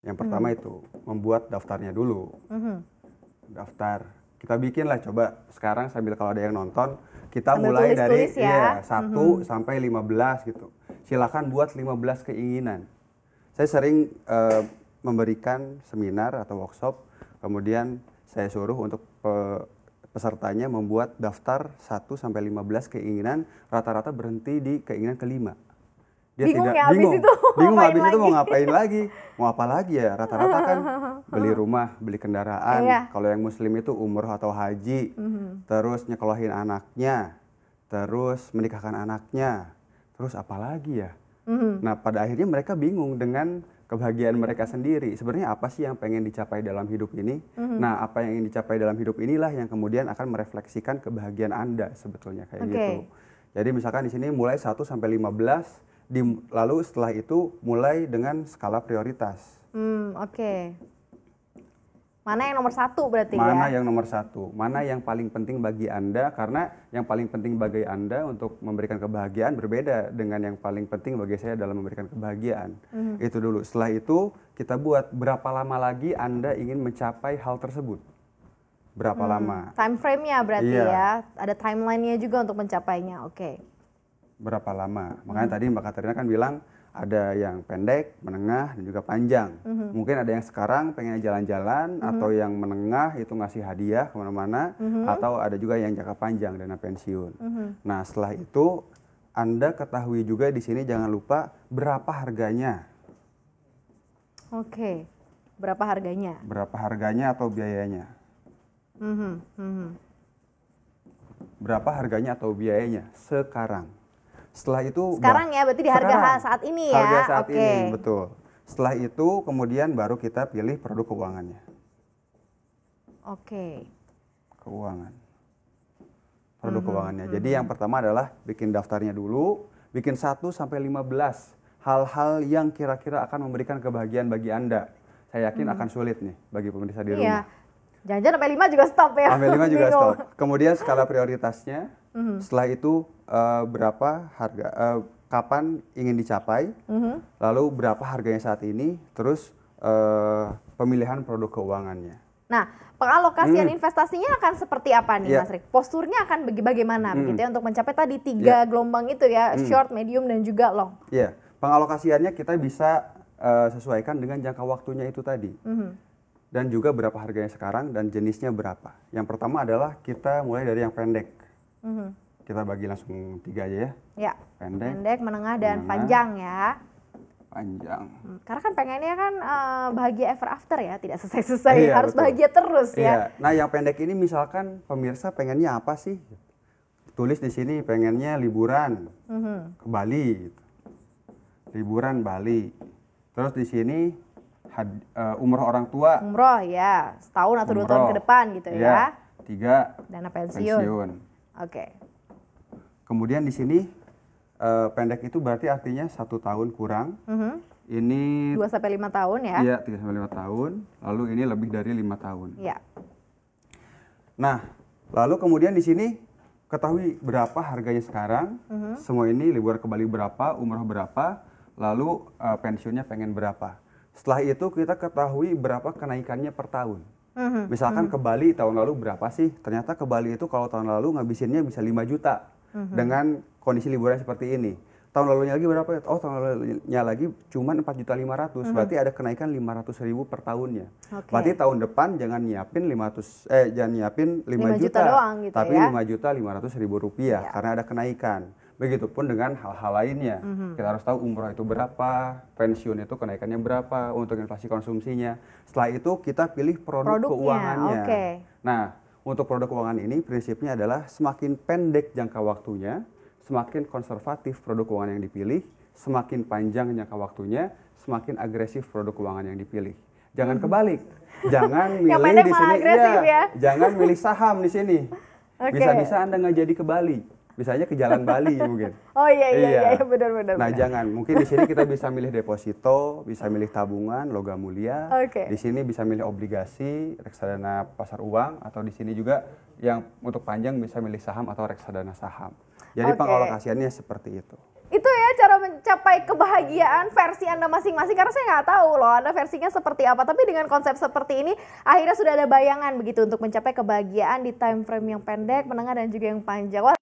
Yang hmm. pertama hmm. itu membuat daftarnya dulu. Hmm. Daftar. Kita bikin lah coba sekarang sambil kalau ada yang nonton, kita sambil mulai tulis, dari tulis ya. lima 1 hmm. sampai 15 gitu. Silakan buat 15 keinginan. Saya sering uh, memberikan seminar atau workshop, kemudian saya suruh untuk pe pesertanya membuat daftar 1 sampai lima belas keinginan, rata-rata berhenti di keinginan kelima. Dia bingung tidak ya, bingung. Itu bingung habis itu mau ngapain lagi. mau apa lagi ya rata-rata kan beli rumah beli kendaraan iya. kalau yang muslim itu umur atau haji mm -hmm. terus nyekolahin anaknya terus menikahkan anaknya terus apa lagi ya mm -hmm. nah pada akhirnya mereka bingung dengan kebahagiaan mereka sendiri sebenarnya apa sih yang pengen dicapai dalam hidup ini mm -hmm. nah apa yang ingin dicapai dalam hidup inilah yang kemudian akan merefleksikan kebahagiaan anda sebetulnya kayak okay. gitu jadi misalkan di sini mulai 1 sampai 15 di, lalu setelah itu mulai dengan skala prioritas. Hmm, oke. Okay. Mana yang nomor satu berarti ya? Mana ya? yang nomor satu, mana yang paling penting bagi Anda karena yang paling penting bagi Anda untuk memberikan kebahagiaan berbeda dengan yang paling penting bagi saya dalam memberikan kebahagiaan. -hmm. Itu dulu. Setelah itu kita buat berapa lama lagi Anda ingin mencapai hal tersebut. Berapa hmm, lama? Time frame-nya berarti yeah. ya. Ada timeline-nya juga untuk mencapainya. Oke. Okay berapa lama. Mm-hmm. Makanya -hmm. tadi Mbak Katarina kan bilang ada yang pendek, menengah, dan juga panjang. -hmm. Mungkin ada yang sekarang pengen jalan-jalan, -hmm. atau yang menengah itu ngasih hadiah kemana-mana, -hmm. atau ada juga yang jangka panjang dana pensiun. -hmm. Nah setelah itu Anda ketahui juga di sini jangan lupa berapa harganya. Oke, okay. berapa harganya? Berapa harganya atau biayanya? -hmm. -hmm. Berapa harganya atau biayanya sekarang? Setelah itu sekarang ya berarti di harga sekarang, saat ini ya. Harga saat okay. ini betul. Setelah itu kemudian baru kita pilih produk keuangannya. Oke. Okay. Keuangan. Produk mm -hmm. keuangannya. Jadi mhm. yang pertama adalah bikin daftarnya dulu, bikin 1 sampai 15 hal-hal yang kira-kira akan memberikan kebahagiaan bagi Anda. Saya yakin hmm. akan sulit nih bagi pemirsa di iya. rumah. Iya. Jangan-jangan sampai lima juga stop ya. Sampai lima juga stop. Kemudian skala prioritasnya, hmm Setelah itu uh, berapa harga uh, kapan ingin dicapai? Mm-hmm. Lalu berapa harganya saat ini? Terus uh, pemilihan produk keuangannya. Nah, pengalokasian hmm. investasinya akan seperti apa nih yeah. Mas Rik? Posturnya akan baga bagaimana hmm. begitu ya untuk mencapai tadi tiga yeah. gelombang itu ya, hmm. short, medium dan juga long. Iya. Yeah. Pengalokasiannya kita bisa uh, sesuaikan dengan jangka waktunya itu tadi. Hmm. Dan juga berapa harganya sekarang dan jenisnya berapa. Yang pertama adalah kita mulai dari yang pendek hmm Kita bagi langsung tiga aja ya. Ya. Pendek, pendek menengah, dan menengah, panjang ya. Panjang. Hmm, karena kan pengennya kan uh, bahagia ever after ya, tidak selesai-selesai, iya, harus betul. bahagia terus ya. iya. ya. Nah, yang pendek ini misalkan pemirsa pengennya apa sih? Tulis di sini pengennya liburan mm-hmm. ke Bali, liburan Bali. Terus di sini had, uh, umroh orang tua. Umroh ya, setahun atau umroh. dua tahun ke depan gitu ya. ya. Tiga, dana pensiun. pensiun. Oke. Okay. Kemudian di sini uh, pendek itu berarti artinya satu tahun kurang. Uh mm-hmm. -huh. Ini dua sampai lima tahun ya? Iya, 3 sampai lima tahun. Lalu ini lebih dari lima tahun. Iya. Nah, lalu kemudian di sini ketahui berapa harganya sekarang. Uh mm-hmm. -huh. Semua ini libur kembali berapa, umroh berapa, lalu uh, pensiunnya pengen berapa. Setelah itu kita ketahui berapa kenaikannya per tahun. Mm-hmm. Misalkan mm-hmm. ke Bali tahun lalu berapa sih? Ternyata ke Bali itu kalau tahun lalu ngabisinnya bisa 5 juta mm-hmm. dengan kondisi liburan seperti ini. Tahun lalunya lagi berapa? Ya? Oh, tahun lalunya lagi cuma 4.500. Mm-hmm. Berarti ada kenaikan 500.000 per tahunnya. Okay. Berarti tahun depan jangan nyiapin 500 eh jangan nyiapin 5, 5 juta, juta doang gitu tapi ya. 5 juta 500 rupiah yeah. karena ada kenaikan. Begitupun dengan hal-hal lainnya. Mm -hmm. Kita harus tahu umroh itu berapa, pensiun itu kenaikannya berapa, untuk inflasi konsumsinya. Setelah itu kita pilih produk Produknya, keuangannya. Okay. Nah, untuk produk keuangan ini prinsipnya adalah semakin pendek jangka waktunya, semakin konservatif produk keuangan yang dipilih, semakin panjang jangka waktunya, semakin agresif produk keuangan yang dipilih. Jangan mm -hmm. kebalik. Jangan milih di sini, ya, ya. jangan milih saham di sini. Bisa-bisa okay. Anda nggak jadi kebalik Misalnya ke Jalan Bali mungkin. Oh iya iya iya, iya benar benar. Nah, benar. jangan. Mungkin di sini kita bisa milih deposito, bisa milih tabungan, logam mulia. Okay. Di sini bisa milih obligasi, reksadana pasar uang atau di sini juga yang untuk panjang bisa milih saham atau reksadana saham. Jadi okay. pengalokasiannya seperti itu. Itu ya cara mencapai kebahagiaan versi Anda masing-masing karena saya nggak tahu loh Anda versinya seperti apa tapi dengan konsep seperti ini akhirnya sudah ada bayangan begitu untuk mencapai kebahagiaan di time frame yang pendek, menengah dan juga yang panjang.